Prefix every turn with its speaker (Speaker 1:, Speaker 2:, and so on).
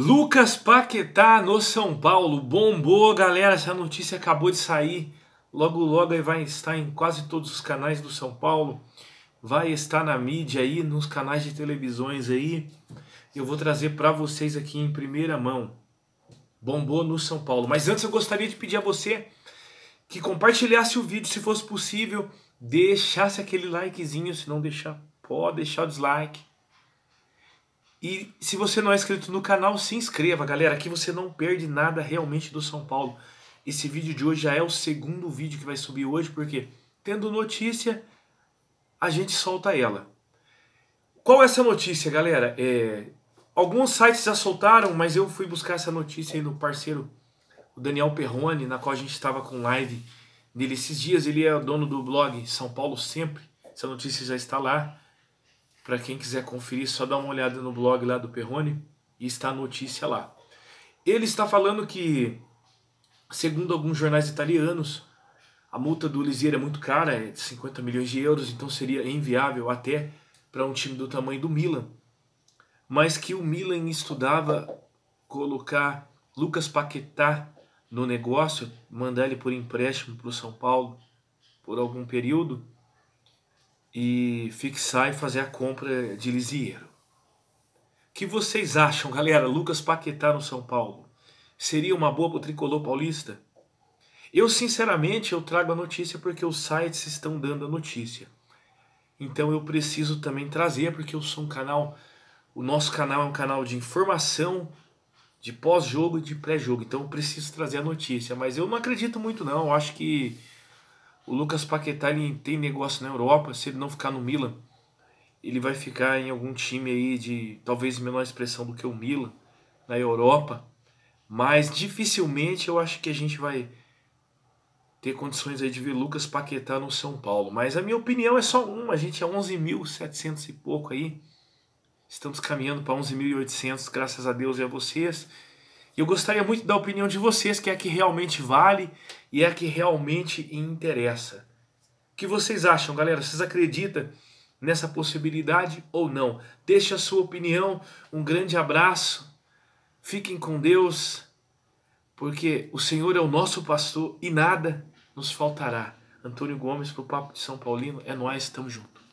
Speaker 1: Lucas Paquetá no São Paulo. Bombou, galera. Essa notícia acabou de sair. Logo, logo aí vai estar em quase todos os canais do São Paulo. Vai estar na mídia aí, nos canais de televisões aí. Eu vou trazer para vocês aqui em primeira mão. Bombou no São Paulo. Mas antes eu gostaria de pedir a você que compartilhasse o vídeo se fosse possível. Deixasse aquele likezinho. Se não deixar, pode deixar o dislike e se você não é inscrito no canal, se inscreva, galera. que você não perde nada realmente do São Paulo. Esse vídeo de hoje já é o segundo vídeo que vai subir hoje, porque tendo notícia, a gente solta ela. Qual é essa notícia, galera? É... Alguns sites já soltaram, mas eu fui buscar essa notícia aí no parceiro o Daniel Perrone, na qual a gente estava com live dele esses dias. Ele é o dono do blog São Paulo Sempre. Essa notícia já está lá. Para quem quiser conferir, só dá uma olhada no blog lá do Perrone e está a notícia lá. Ele está falando que, segundo alguns jornais italianos, a multa do Lisieiro é muito cara, é de 50 milhões de euros, então seria inviável até para um time do tamanho do Milan. Mas que o Milan estudava colocar Lucas Paquetá no negócio, mandar ele por empréstimo para o São Paulo por algum período e fixar e fazer a compra de Lisieiro. O que vocês acham, galera? Lucas Paquetá no São Paulo. Seria uma boa para o tricolor paulista? Eu, sinceramente, eu trago a notícia porque os sites estão dando a notícia. Então eu preciso também trazer, porque eu sou um canal. O nosso canal é um canal de informação, de pós-jogo e de pré-jogo. Então eu preciso trazer a notícia. Mas eu não acredito muito, não. Eu acho que o Lucas Paquetá ele tem negócio na Europa, se ele não ficar no Milan, ele vai ficar em algum time aí de talvez menor expressão do que o Milan na Europa, mas dificilmente eu acho que a gente vai ter condições aí de ver Lucas Paquetá no São Paulo. Mas a minha opinião é só uma, a gente é 11.700 e pouco aí. Estamos caminhando para 11.800, graças a Deus e a vocês. E eu gostaria muito da opinião de vocês, que é a que realmente vale, e é a que realmente interessa. O que vocês acham, galera? Vocês acreditam nessa possibilidade ou não? Deixe a sua opinião. Um grande abraço. Fiquem com Deus, porque o Senhor é o nosso pastor e nada nos faltará. Antônio Gomes para o Papo de São Paulino. É nós, estamos juntos.